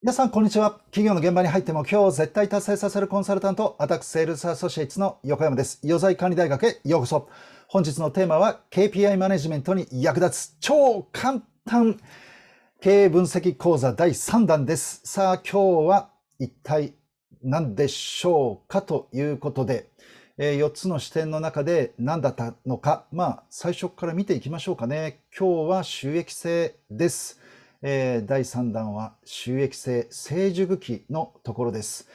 皆さん、こんにちは。企業の現場に入っても、今を絶対達成させるコンサルタント、アタックセールスアソシエイツの横山です。余罪管理大学へようこそ。本日のテーマは、KPI マネジメントに役立つ超簡単経営分析講座第3弾です。さあ、今日は一体何でしょうかということで、え4つの視点の中で何だったのか、まあ、最初から見ていきましょうかね。今日は収益性です。えー、第3弾は収益性成熟期のところです。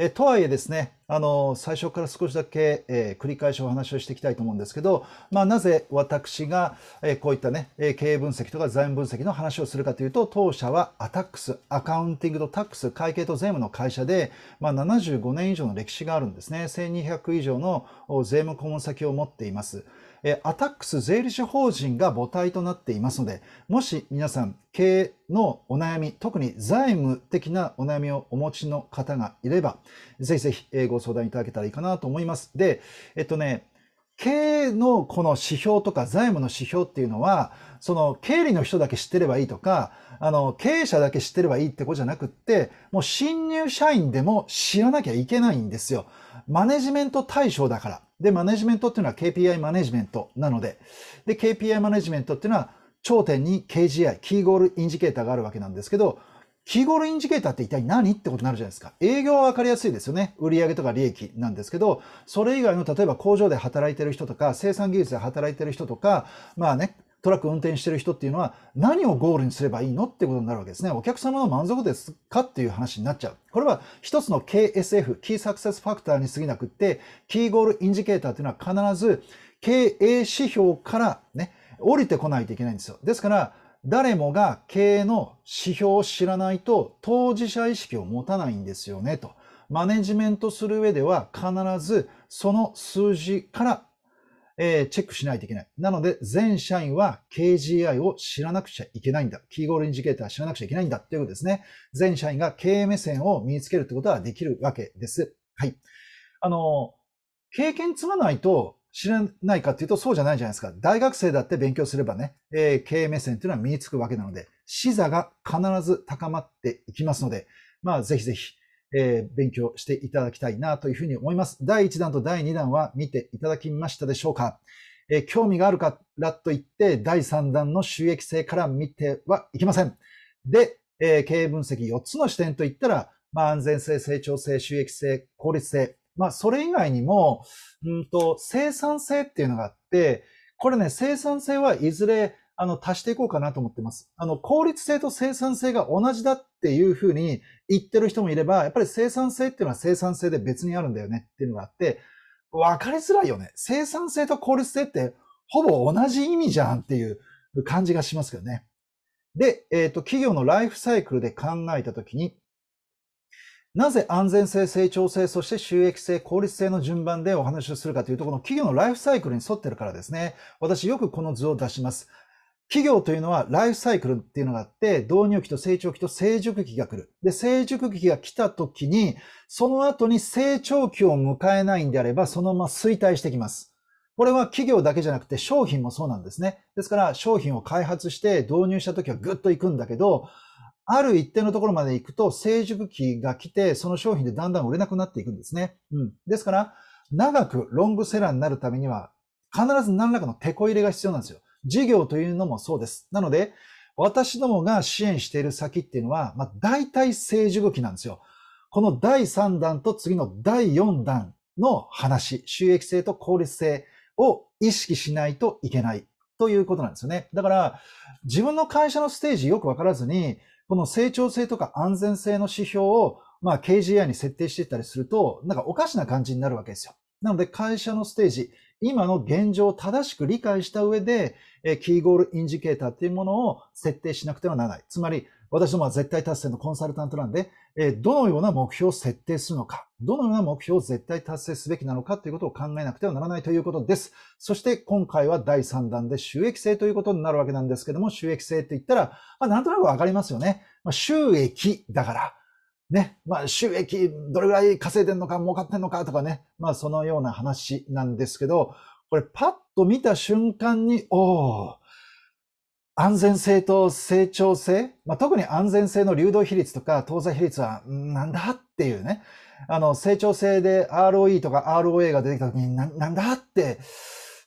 えとはいえですね、あの最初から少しだけ、えー、繰り返しお話をしていきたいと思うんですけど、まあ、なぜ私が、えー、こういったね、経営分析とか財務分析の話をするかというと、当社はアタックス、アカウンティングとタックス、会計と税務の会社で、まあ、75年以上の歴史があるんですね。1200以上の税務顧問先を持っています。えアタックス税理士法人が母体となっていますので、もし皆さん、経営のお悩み、特に財務的なお悩みをお持ちの方がいれば、ぜひぜひご相談いただけたらいいかなと思います。で、えっとね、経営のこの指標とか財務の指標っていうのは、その経理の人だけ知ってればいいとか、あの、経営者だけ知ってればいいってことじゃなくって、もう新入社員でも知らなきゃいけないんですよ。マネジメント対象だから。で、マネジメントっていうのは KPI マネジメントなので、で、KPI マネジメントっていうのは頂点に KGI、キーゴールインジケーターがあるわけなんですけど、キーゴールインジケーターって一体何ってことになるじゃないですか。営業は分かりやすいですよね。売上とか利益なんですけど、それ以外の例えば工場で働いてる人とか、生産技術で働いてる人とか、まあね、トラック運転してる人っていうのは何をゴールにすればいいのってことになるわけですね。お客様の満足ですかっていう話になっちゃう。これは一つの KSF、キーサクセスファクターに過ぎなくって、キーゴールインジケーターっていうのは必ず経営指標からね、降りてこないといけないんですよ。ですから、誰もが経営の指標を知らないと当事者意識を持たないんですよねと。マネジメントする上では必ずその数字からえー、チェックしないといけない。なので、全社員は KGI を知らなくちゃいけないんだ。キーゴールインジケーター知らなくちゃいけないんだっていうことですね。全社員が経営目線を身につけるってことはできるわけです。はい。あの、経験積まないと知らないかっていうとそうじゃないじゃないですか。大学生だって勉強すればね、えー、経営目線っていうのは身につくわけなので、視座が必ず高まっていきますので、まあ、ぜひぜひ、えー、勉強していただきたいなというふうに思います。第1弾と第2弾は見ていただきましたでしょうか、えー、興味があるからといって、第3弾の収益性から見てはいけません。で、えー、経営分析4つの視点といったら、まあ、安全性、成長性、収益性、効率性。まあ、それ以外にも、うんと、生産性っていうのがあって、これね、生産性はいずれあの、足していこうかなと思ってます。あの、効率性と生産性が同じだっていうふうに言ってる人もいれば、やっぱり生産性っていうのは生産性で別にあるんだよねっていうのがあって、わかりづらいよね。生産性と効率性ってほぼ同じ意味じゃんっていう感じがしますけどね。で、えっ、ー、と、企業のライフサイクルで考えたときに、なぜ安全性、成長性、そして収益性、効率性の順番でお話をするかというと、この企業のライフサイクルに沿ってるからですね。私よくこの図を出します。企業というのはライフサイクルっていうのがあって、導入期と成長期と成熟期が来る。で、成熟期が来た時に、その後に成長期を迎えないんであれば、そのまま衰退してきます。これは企業だけじゃなくて商品もそうなんですね。ですから商品を開発して導入した時はぐっと行くんだけど、ある一定のところまで行くと成熟期が来て、その商品でだんだん売れなくなっていくんですね。うん。ですから、長くロングセラーになるためには、必ず何らかの手こ入れが必要なんですよ。事業というのもそうです。なので、私どもが支援している先っていうのは、まあ、大体治熟期なんですよ。この第3弾と次の第4弾の話、収益性と効率性を意識しないといけないということなんですよね。だから、自分の会社のステージよくわからずに、この成長性とか安全性の指標を、まあ、KGI に設定していったりすると、なんかおかしな感じになるわけですよ。なので、会社のステージ、今の現状を正しく理解した上で、えキーゴールインジケーターっていうものを設定しなくてはならない。つまり、私どもは絶対達成のコンサルタントなんで、えどのような目標を設定するのか、どのような目標を絶対達成すべきなのかということを考えなくてはならないということです。そして今回は第3弾で収益性ということになるわけなんですけども、収益性って言ったら、まあ、なんとなくわかりますよね。まあ、収益だから、ね、まあ収益どれぐらい稼いでんのか儲かってんのかとかね、まあそのような話なんですけど、これパッと見た瞬間に、おお、安全性と成長性、まあ、特に安全性の流動比率とか当座比率は、なんだっていうね、あの、成長性で ROE とか ROA が出てきた時にな、なんだって、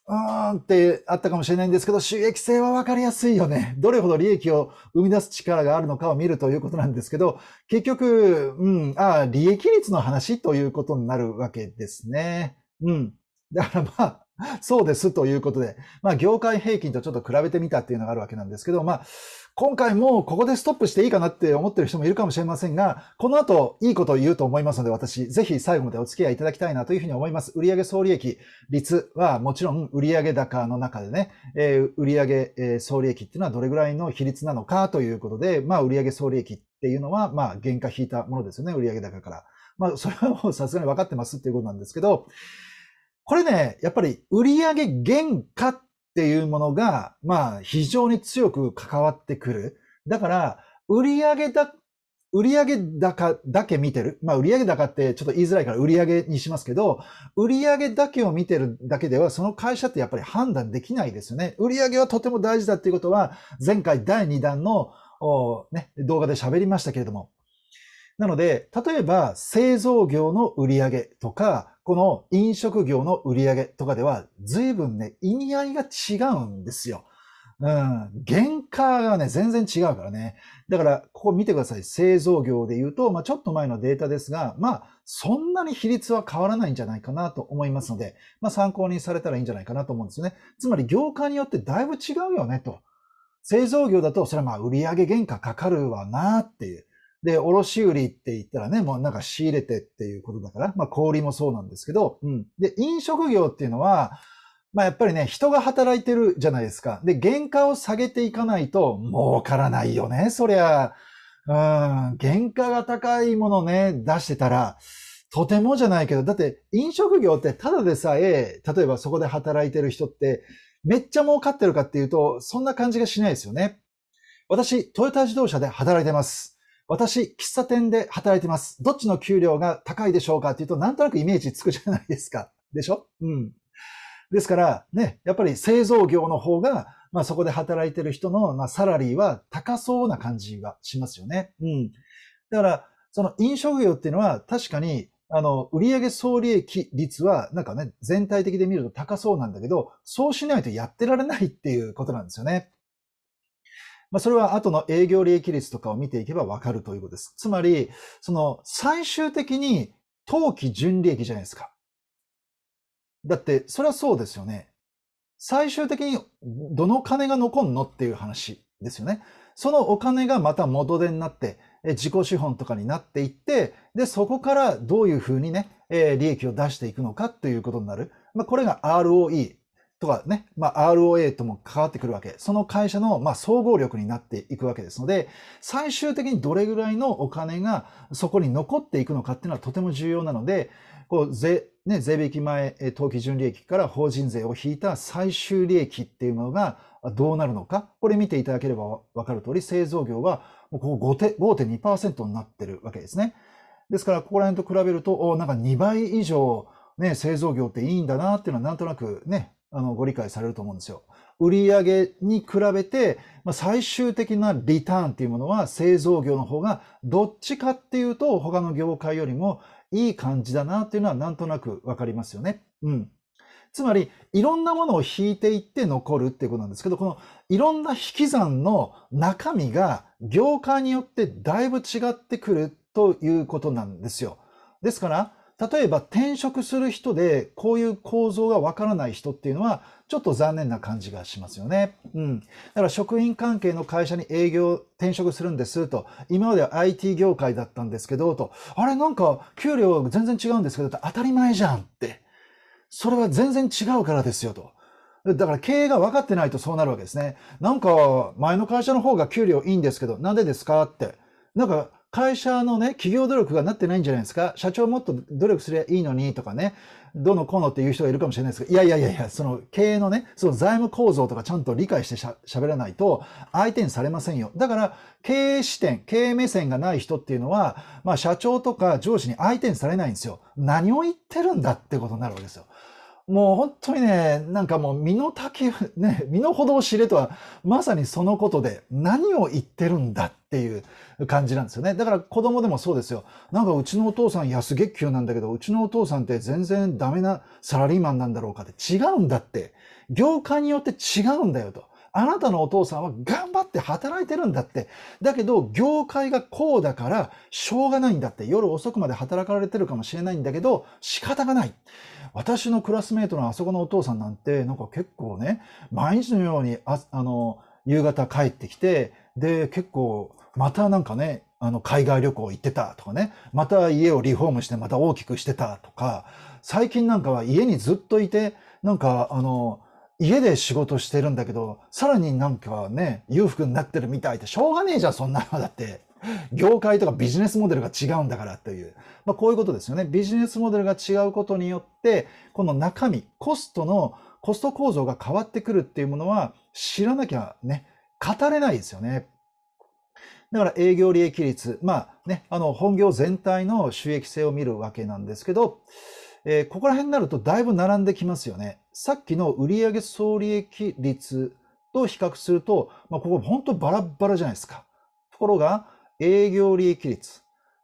うーんってあったかもしれないんですけど、収益性はわかりやすいよね。どれほど利益を生み出す力があるのかを見るということなんですけど、結局、うん、ああ、利益率の話ということになるわけですね。うん。だからまあ、そうですということで、まあ業界平均とちょっと比べてみたっていうのがあるわけなんですけど、まあ、今回もここでストップしていいかなって思ってる人もいるかもしれませんが、この後いいことを言うと思いますので、私、ぜひ最後までお付き合いいただきたいなというふうに思います。売上総利益率はもちろん売上高の中でね、えー、売上、え総利益っていうのはどれぐらいの比率なのかということで、まあ売上総利益っていうのは、まあ原価引いたものですよね、売上高から。まあそれはもうさすがに分かってますっていうことなんですけど、これね、やっぱり売上原価っっていうものが、まあ、非常に強く関わってくる。だから、売上だ、売上高だけ見てる。まあ、売上高ってちょっと言いづらいから売上にしますけど、売上だけを見てるだけでは、その会社ってやっぱり判断できないですよね。売上はとても大事だっていうことは、前回第2弾の、ね、動画で喋りましたけれども。なので、例えば製造業の売上とか、この飲食業の売り上げとかでは、随分ね、意味合いが違うんですよ。うん。原価がね、全然違うからね。だから、ここ見てください。製造業で言うと、まあ、ちょっと前のデータですが、まあ、そんなに比率は変わらないんじゃないかなと思いますので、まあ、参考にされたらいいんじゃないかなと思うんですよね。つまり、業界によってだいぶ違うよね、と。製造業だと、それはまあ、売上原価かかるわな、っていう。で、卸売って言ったらね、もうなんか仕入れてっていうことだから、まあ小売もそうなんですけど、うん。で、飲食業っていうのは、まあやっぱりね、人が働いてるじゃないですか。で、原価を下げていかないと儲からないよね、そりゃ。うん、原価が高いものね、出してたら、とてもじゃないけど、だって飲食業ってただでさえ、例えばそこで働いてる人って、めっちゃ儲かってるかっていうと、そんな感じがしないですよね。私、トヨタ自動車で働いてます。私、喫茶店で働いてます。どっちの給料が高いでしょうかっていうと、なんとなくイメージつくじゃないですか。でしょうん。ですから、ね、やっぱり製造業の方が、まあそこで働いてる人の、まあサラリーは高そうな感じはしますよね。うん。だから、その飲食業っていうのは確かに、あの、売上総利益率は、なんかね、全体的で見ると高そうなんだけど、そうしないとやってられないっていうことなんですよね。まあ、それは後の営業利益率とかを見ていけばわかるということです。つまり、その最終的に当期純利益じゃないですか。だって、それはそうですよね。最終的にどの金が残んのっていう話ですよね。そのお金がまた元手になって、自己資本とかになっていって、で、そこからどういうふうにね、利益を出していくのかということになる。まあ、これが ROE とかね、まあ、ROA とも関わってくるわけ。その会社の、まあ、総合力になっていくわけですので、最終的にどれぐらいのお金がそこに残っていくのかっていうのはとても重要なので、こう税、ね、税引き前、当期純利益から法人税を引いた最終利益っていうのがどうなるのか、これ見ていただければわかる通り、製造業はもうここ5.2%になってるわけですね。ですから、ここら辺と比べると、おなんか2倍以上、ね、製造業っていいんだなっていうのはなんとなくね、あのご理解されると思うんですよ。売上に比べて、まあ、最終的なリターンっていうものは製造業の方がどっちかっていうと他の業界よりもいい感じだなっていうのはなんとなくわかりますよね。うん。つまり、いろんなものを引いていって残るっていうことなんですけど、このいろんな引き算の中身が業界によってだいぶ違ってくるということなんですよ。ですから、例えば転職する人でこういう構造がわからない人っていうのはちょっと残念な感じがしますよね。うん。だから職員関係の会社に営業転職するんですと、今までは IT 業界だったんですけどと、あれなんか給料全然違うんですけど当たり前じゃんって。それは全然違うからですよと。だから経営が分かってないとそうなるわけですね。なんか前の会社の方が給料いいんですけど、なんでですかって。なんか会社のね、企業努力がなってないんじゃないですか社長もっと努力すりゃいいのにとかね、どのこうのっていう人がいるかもしれないですけど、いやいやいやいや、その経営のね、その財務構造とかちゃんと理解してしゃ喋らないと相手にされませんよ。だから、経営視点、経営目線がない人っていうのは、まあ社長とか上司に相手にされないんですよ。何を言ってるんだってことになるわけですよ。もう本当にね、なんかもう身の丈、ね、身の程を知れとは、まさにそのことで何を言ってるんだっていう感じなんですよね。だから子供でもそうですよ。なんかうちのお父さん安月給なんだけど、うちのお父さんって全然ダメなサラリーマンなんだろうかって違うんだって。業界によって違うんだよと。あなたのお父さんは頑張って働いてるんだって。だけど、業界がこうだから、しょうがないんだって。夜遅くまで働かれてるかもしれないんだけど、仕方がない。私のクラスメートのあそこのお父さんなんて、なんか結構ね、毎日のように、ああの、夕方帰ってきて、で、結構、またなんかね、あの、海外旅行行ってたとかね、また家をリフォームしてまた大きくしてたとか、最近なんかは家にずっといて、なんか、あの、家で仕事してるんだけど、さらになんかね、裕福になってるみたいって、しょうがねえじゃん、そんなのだって。業界とかビジネスモデルが違うんだからという。まあ、こういうことですよね。ビジネスモデルが違うことによって、この中身、コストの、コスト構造が変わってくるっていうものは、知らなきゃね、語れないですよね。だから営業利益率、まあね、あの本業全体の収益性を見るわけなんですけど、えー、ここら辺になるとだいぶ並んできますよね。さっきの売上総利益率と比較すると、まあ、ここ本当バラバラじゃないですか。ところが、営業利益率。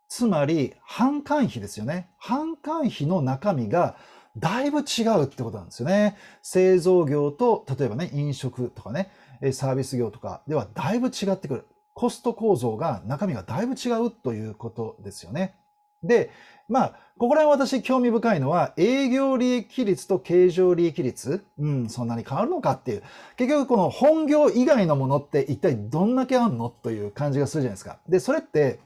つまり、販管費ですよね。販管費の中身がだいぶ違うってことなんですよね。製造業と、例えばね、飲食とかね、サービス業とかではだいぶ違ってくる。コスト構造が、中身がだいぶ違うということですよね。で、まあ、ここら辺私興味深いのは、営業利益率と経常利益率、うん、そんなに変わるのかっていう。結局この本業以外のものって一体どんだけあんのという感じがするじゃないですか。で、それって、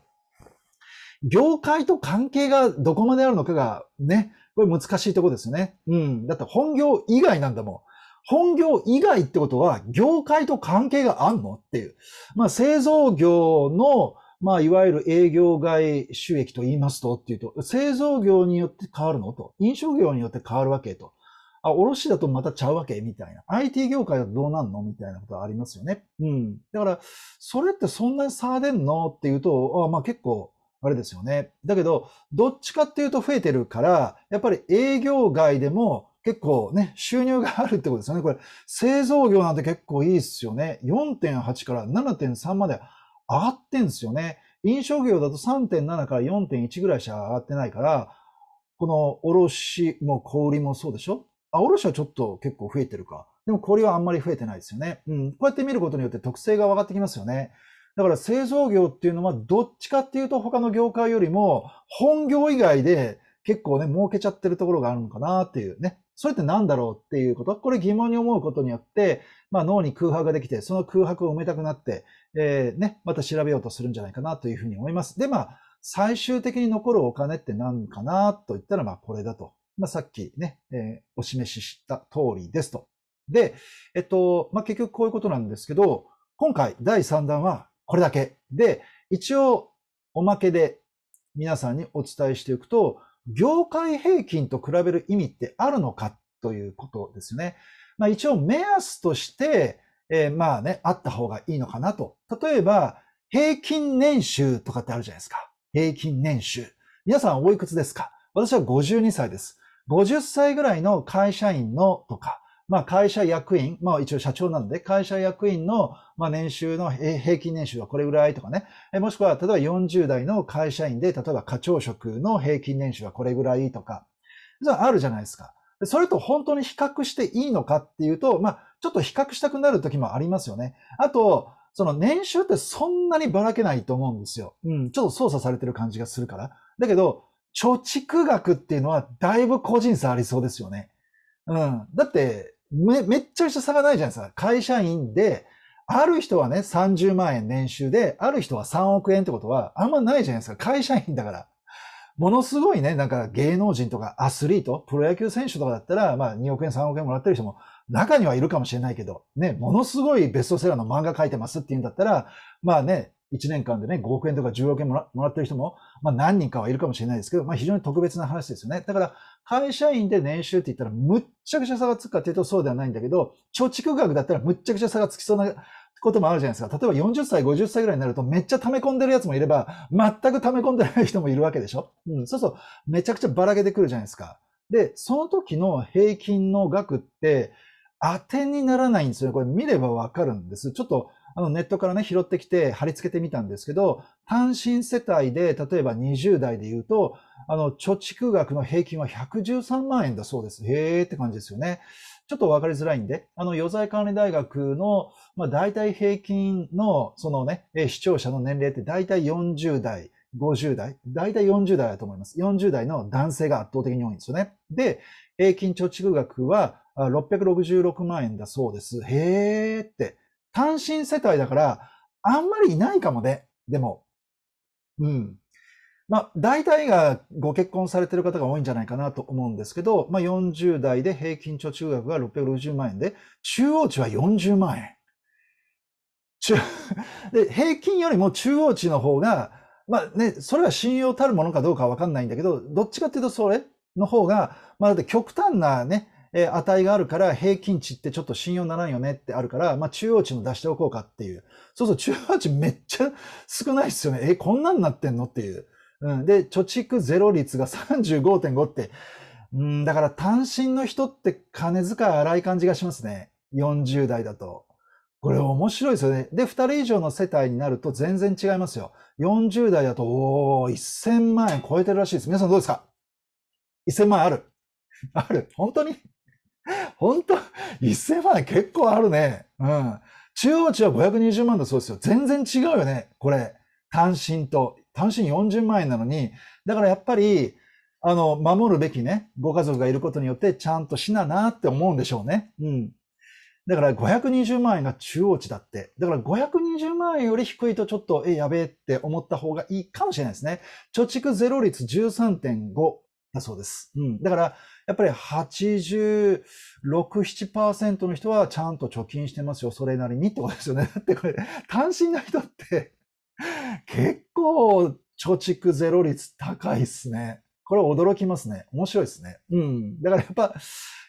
業界と関係がどこまであるのかがね、これ難しいとこですよね。うん。だって本業以外なんだもん。本業以外ってことは、業界と関係があんのっていう。まあ、製造業の、まあ、いわゆる営業外収益と言いますとっていうと、製造業によって変わるのと、飲食業によって変わるわけと。あ、卸だとまたちゃうわけみたいな。IT 業界だとどうなんのみたいなことはありますよね。うん。だから、それってそんなに差出んのっていうと、あまあ結構、あれですよね。だけど、どっちかっていうと増えてるから、やっぱり営業外でも結構ね、収入があるってことですよね。これ、製造業なんて結構いいっすよね。4.8から7.3まで上がってんですよね。飲食業だと3.7から4.1ぐらいしか上がってないから、この卸も小売もそうでしょあ、卸はちょっと結構増えてるか。でも小売はあんまり増えてないですよね。うん。こうやって見ることによって特性が分かってきますよね。だから製造業っていうのはどっちかっていうと他の業界よりも本業以外で結構ね、儲けちゃってるところがあるのかなっていうね。それって何だろうっていうこと、これ疑問に思うことによって、まあ、脳に空白ができて、その空白を埋めたくなって、えー、ね、また調べようとするんじゃないかなというふうに思います。で、まあ、最終的に残るお金って何かなと言ったら、まあ、これだと。まあ、さっきね、えー、お示しした通りですと。で、えっと、まあ、結局こういうことなんですけど、今回第3弾はこれだけ。で、一応おまけで皆さんにお伝えしていくと、業界平均と比べる意味ってあるのかということですよね。まあ、一応目安として、えー、まあね、あった方がいいのかなと。例えば、平均年収とかってあるじゃないですか。平均年収。皆さんおいくつですか私は52歳です。50歳ぐらいの会社員のとか、まあ、会社役員、まあ、一応社長なので、会社役員の、まあ、年収の平均年収はこれぐらいとかね、もしくは、例えば40代の会社員で、例えば課長職の平均年収はこれぐらいとか、あるじゃないですか。それと本当に比較していいのかっていうと、まあ、ちょっと比較したくなる時もありますよね。あと、その年収ってそんなにばらけないと思うんですよ。うん、ちょっと操作されてる感じがするから。だけど、貯蓄額っていうのはだいぶ個人差ありそうですよね。うん。だって、め、めっちゃくちゃ差がないじゃないですか。会社員で、ある人はね、30万円年収で、ある人は3億円ってことは、あんまないじゃないですか。会社員だから。ものすごいね、なんか芸能人とかアスリート、プロ野球選手とかだったら、まあ2億円、3億円もらってる人も中にはいるかもしれないけど、ね、ものすごいベストセラーの漫画書いてますって言うんだったら、まあね、1年間でね、5億円とか10億円もらってる人も、まあ何人かはいるかもしれないですけど、まあ非常に特別な話ですよね。だから、会社員で年収って言ったらむっちゃくちゃ差がつくかっていうとそうではないんだけど、貯蓄額だったらむっちゃくちゃ差がつきそうなこともあるじゃないですか。例えば40歳、50歳ぐらいになるとめっちゃ溜め込んでるやつもいれば、全く溜め込んでない人もいるわけでしょうん。そうそう、めちゃくちゃばらけてくるじゃないですか。で、その時の平均の額って当てにならないんですよね。これ見ればわかるんです。ちょっとあのネットからね、拾ってきて貼り付けてみたんですけど、単身世帯で、例えば20代で言うと、あの、貯蓄額の平均は113万円だそうです。へーって感じですよね。ちょっとわかりづらいんで、あの、余罪管理大学の、まあ、大体平均の、そのね、視聴者の年齢って大体40代、50代、大体40代だと思います。40代の男性が圧倒的に多いんですよね。で、平均貯蓄額は666万円だそうです。へーって。単身世帯だから、あんまりいないかもね。でも。うん。まあ、大体がご結婚されてる方が多いんじゃないかなと思うんですけど、まあ、40代で平均貯中額が660万円で、中央値は40万円。中 で、平均よりも中央値の方が、まあね、それは信用たるものかどうかわかんないんだけど、どっちかっていうとそれの方が、まあだって極端なね、えー、値があるから平均値ってちょっと信用ならんよねってあるから、まあ中央値も出しておこうかっていう。そうそう、中央値めっちゃ少ないですよね。えー、こんなんなってんのっていう。うん。で、貯蓄ゼロ率が35.5って、うん、だから単身の人って金遣い荒い感じがしますね。40代だと。これ面白いですよね。で、2人以上の世帯になると全然違いますよ。40代だと、おー、1000万円超えてるらしいです。皆さんどうですか ?1000 万円あるある本当に 本当1000万結構あるね。うん。中央値は520万だそうですよ。全然違うよね。これ。単身と。単身40万円なのに。だからやっぱり、あの、守るべきね、ご家族がいることによってちゃんと死ななって思うんでしょうね。うん。だから520万円が中央値だって。だから520万円より低いとちょっと、え、やべえって思った方がいいかもしれないですね。貯蓄ゼロ率13.5だそうです。うん。だから、やっぱり86、7%の人はちゃんと貯金してますよ。それなりにってことですよね。だってこれ、単身の人って、結構貯蓄ゼロ率高いっすね。これ驚きますね。面白いですね。うん。だからやっぱ、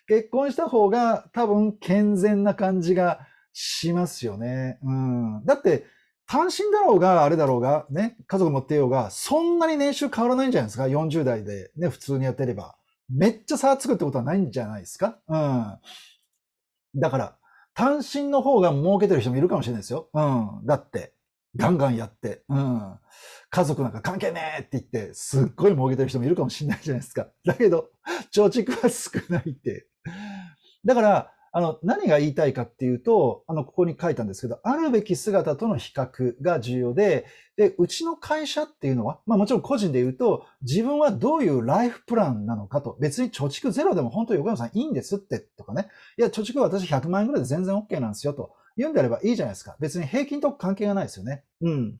結婚した方が多分健全な感じがしますよね。うん。だって、単身だろうが、あれだろうが、ね、家族持ってようが、そんなに年収変わらないんじゃないですか ?40 代でね、普通にやってれば。めっちゃ差つくってことはないんじゃないですかうん。だから、単身の方が儲けてる人もいるかもしれないですよ。うん。だって、ガンガンやって、うん。家族なんか関係ねえって言って、すっごい儲けてる人もいるかもしれないじゃないですか。だけど、貯蓄は少ないって。だから、あの、何が言いたいかっていうと、あの、ここに書いたんですけど、あるべき姿との比較が重要で、で、うちの会社っていうのは、まあもちろん個人で言うと、自分はどういうライフプランなのかと、別に貯蓄ゼロでも本当に横山さんいいんですってとかね、いや、貯蓄は私100万円ぐらいで全然 OK なんですよと言うんであればいいじゃないですか。別に平均と関係がないですよね。うん。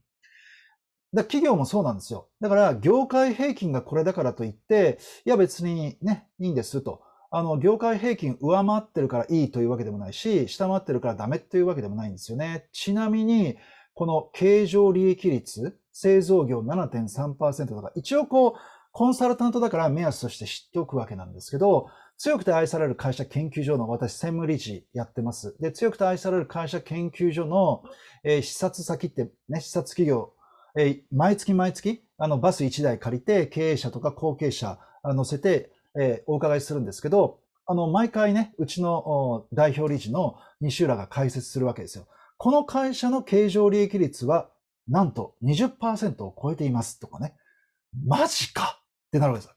だ企業もそうなんですよ。だから、業界平均がこれだからといって、いや別にね、いいんですと。あの、業界平均上回ってるからいいというわけでもないし、下回ってるからダメというわけでもないんですよね。ちなみに、この経常利益率、製造業7.3%とか、一応こう、コンサルタントだから目安として知っておくわけなんですけど、強くて愛される会社研究所の私、専務理事やってます。で、強くて愛される会社研究所の、えー、視察先ってね、視察企業、えー、毎月毎月、あの、バス1台借りて、経営者とか後継者乗せて、えお伺いするんですけど、あの、毎回ね、うちの代表理事の西浦が解説するわけですよ。この会社の経常利益率は、なんと20%を超えていますとかね。マジかってなるわけです。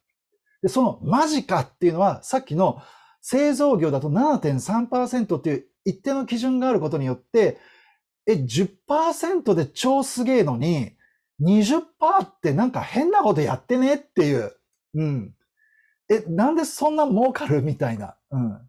で、そのマジかっていうのは、さっきの製造業だと7.3%っていう一定の基準があることによって、え、10%で超すげえのに、20%ってなんか変なことやってねっていう。うん。え、なんでそんな儲かるみたいな。うん。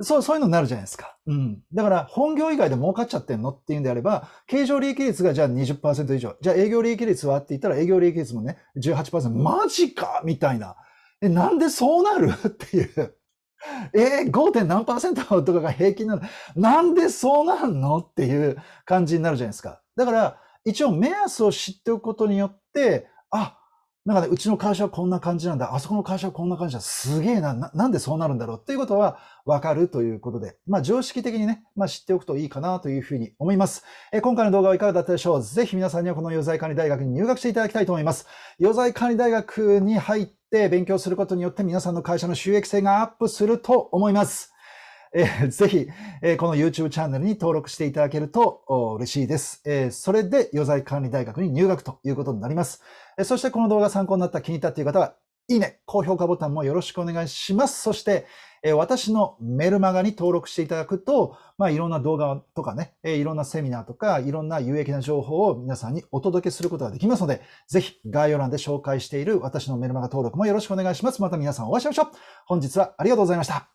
そう、そういうのになるじゃないですか。うん。だから、本業以外で儲かっちゃってんのっていうんであれば、経常利益率がじゃあ20%以上。じゃあ営業利益率はって言ったら営業利益率もね、18%。マジかみたいな。え、なんでそうなるっていう。えー、5. 何パーセントとかが平均なの。なんでそうなんのっていう感じになるじゃないですか。だから、一応目安を知っておくことによって、あ、なんかね、うちの会社はこんな感じなんだ、あそこの会社はこんな感じだ、すげえな、ななんでそうなるんだろうっていうことはわかるということで、まあ常識的にね、まあ知っておくといいかなというふうに思います。え今回の動画はいかがだったでしょうぜひ皆さんにはこの余罪管理大学に入学していただきたいと思います。余罪管理大学に入って勉強することによって皆さんの会社の収益性がアップすると思います。えぜひ、えこの YouTube チャンネルに登録していただけると嬉しいです。えそれで、余罪管理大学に入学ということになります。そしてこの動画参考になった、気に入ったという方は、いいね、高評価ボタンもよろしくお願いします。そして、え私のメルマガに登録していただくと、まあ、いろんな動画とかね、えいろんなセミナーとか、いろんな有益な情報を皆さんにお届けすることができますので、ぜひ概要欄で紹介している私のメルマガ登録もよろしくお願いします。また皆さんお会いしましょう。本日はありがとうございました。